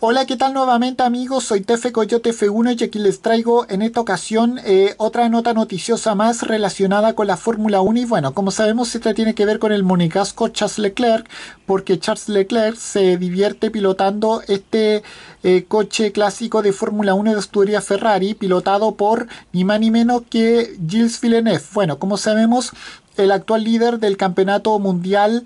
Hola, ¿qué tal nuevamente amigos? Soy Tefe Coyote F1 y aquí les traigo en esta ocasión eh, otra nota noticiosa más relacionada con la Fórmula 1 y bueno, como sabemos esta tiene que ver con el monegasco Charles Leclerc porque Charles Leclerc se divierte pilotando este eh, coche clásico de Fórmula 1 de Asturias Ferrari pilotado por ni más ni menos que Gilles Villeneuve. Bueno, como sabemos el actual líder del campeonato mundial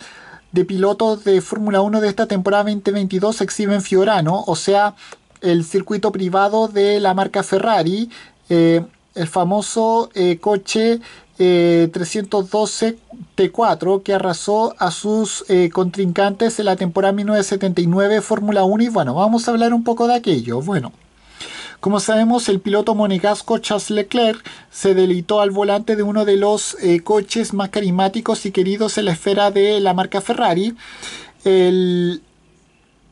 de pilotos de Fórmula 1 de esta temporada 2022 se Fiorano, o sea, el circuito privado de la marca Ferrari, eh, el famoso eh, coche 312 eh, T4 que arrasó a sus contrincantes en la temporada 1979 Fórmula 1 y bueno, vamos a hablar un poco de aquello. Bueno. Como sabemos, el piloto monegasco Charles Leclerc se delitó al volante de uno de los eh, coches más carismáticos y queridos en la esfera de la marca Ferrari. El,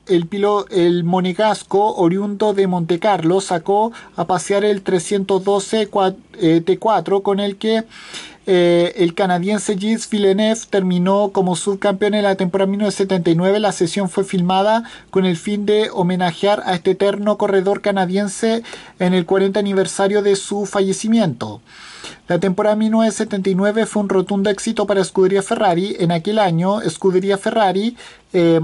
el, pilo, el monegasco oriundo de Montecarlo sacó a pasear el 312 eh, T4 con el que eh, el canadiense Gilles Villeneuve terminó como subcampeón en la temporada 1979. La sesión fue filmada con el fin de homenajear a este eterno corredor canadiense en el 40 aniversario de su fallecimiento. La temporada 1979 fue un rotundo éxito para escudería Ferrari. En aquel año, escudería Ferrari eh,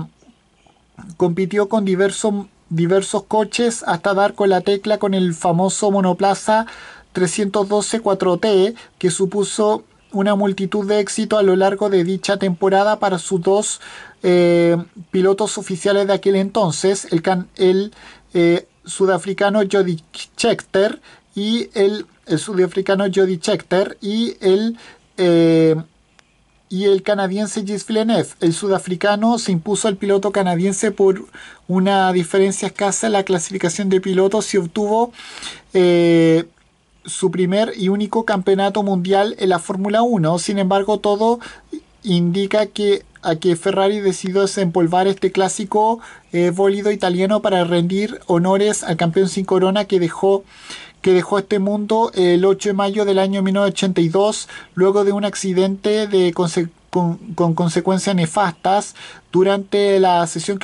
compitió con diversos coches hasta dar con la tecla con el famoso monoplaza 312-4T que supuso una multitud de éxitos a lo largo de dicha temporada para sus dos eh, pilotos oficiales de aquel entonces, eh, el, el sudafricano Jody Scheckter y el, sudafricano Jody Scheckter y el y el canadiense Gilles Villeneuve. El sudafricano se impuso al piloto canadiense por una diferencia escasa en la clasificación de pilotos y obtuvo eh, su primer y único campeonato mundial en la Fórmula 1. Sin embargo, todo indica que a que Ferrari decidió desempolvar este clásico eh, italiano para rendir honores al campeón sin corona que dejó que dejó este mundo el 8 de mayo del año 1982 luego de un accidente con, consecuencias nefastas durante la sesión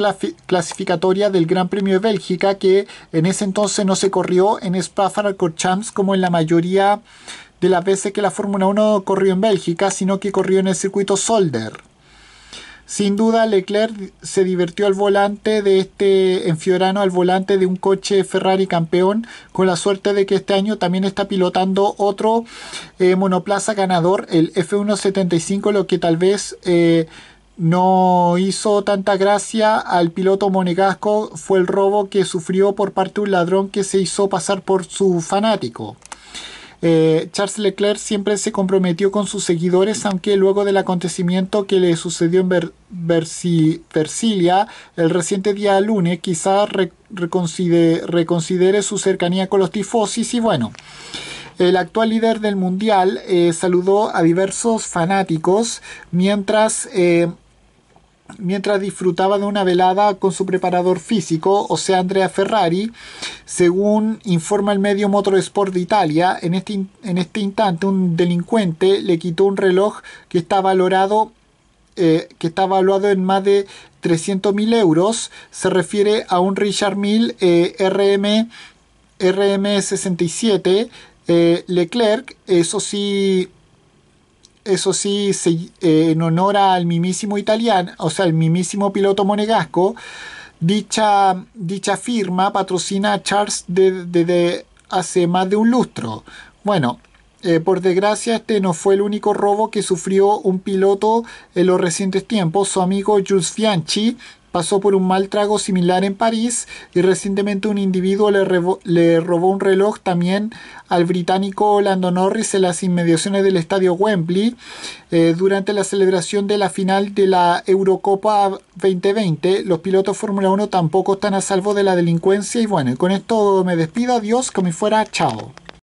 clasificatoria del Gran Premio de Bélgica que en ese entonces no se corrió en Spa-Francorchamps como en la mayoría de las veces que la Fórmula 1 corrió en Bélgica, sino que corrió en el circuito Solder. Sin duda, Leclerc se divirtió al volante de este, en Fiorano, al volante de un coche Ferrari campeón, con la suerte de que este año también está pilotando otro eh, monoplaza ganador, el F175, lo que tal vez eh, no hizo tanta gracia al piloto monegasco fue el robo que sufrió por parte de un ladrón que se hizo pasar por su fanático. Eh, Charles Leclerc siempre se comprometió con sus seguidores, aunque luego del acontecimiento que le sucedió en Versilia el reciente día lunes, quizás reconsidere, su cercanía con los tifosis y bueno. El actual líder del mundial eh, saludó a diversos fanáticos mientras eh, mientras disfrutaba de una velada con su preparador físico, o sea, Andrea Ferrari, según informa el medio Motorsport de Italia, en este, en este instante un delincuente le quitó un reloj que está valorado eh, que está en más de 300.000 euros, se refiere a un Richard Mille eh, RM, 67 eh, Leclerc, eso sí eso sí, eh, en honor al mimísimo italiano, o sea, el mimísimo piloto monegasco, dicha, dicha firma patrocina a Charles desde hace más de un lustro. Bueno, eh, por desgracia, este no fue el único robo que sufrió un piloto en los recientes tiempos. Su amigo Jules Fianchi, pasó por un mal trago similar en París y recientemente un individuo le, robó un reloj también al británico Lando Norris en las inmediaciones del estadio Wembley eh, durante la celebración de la final de la Eurocopa 2020. Los pilotos Fórmula 1 tampoco están a salvo de la delincuencia y bueno, con esto me despido, adiós, como fuera, chao.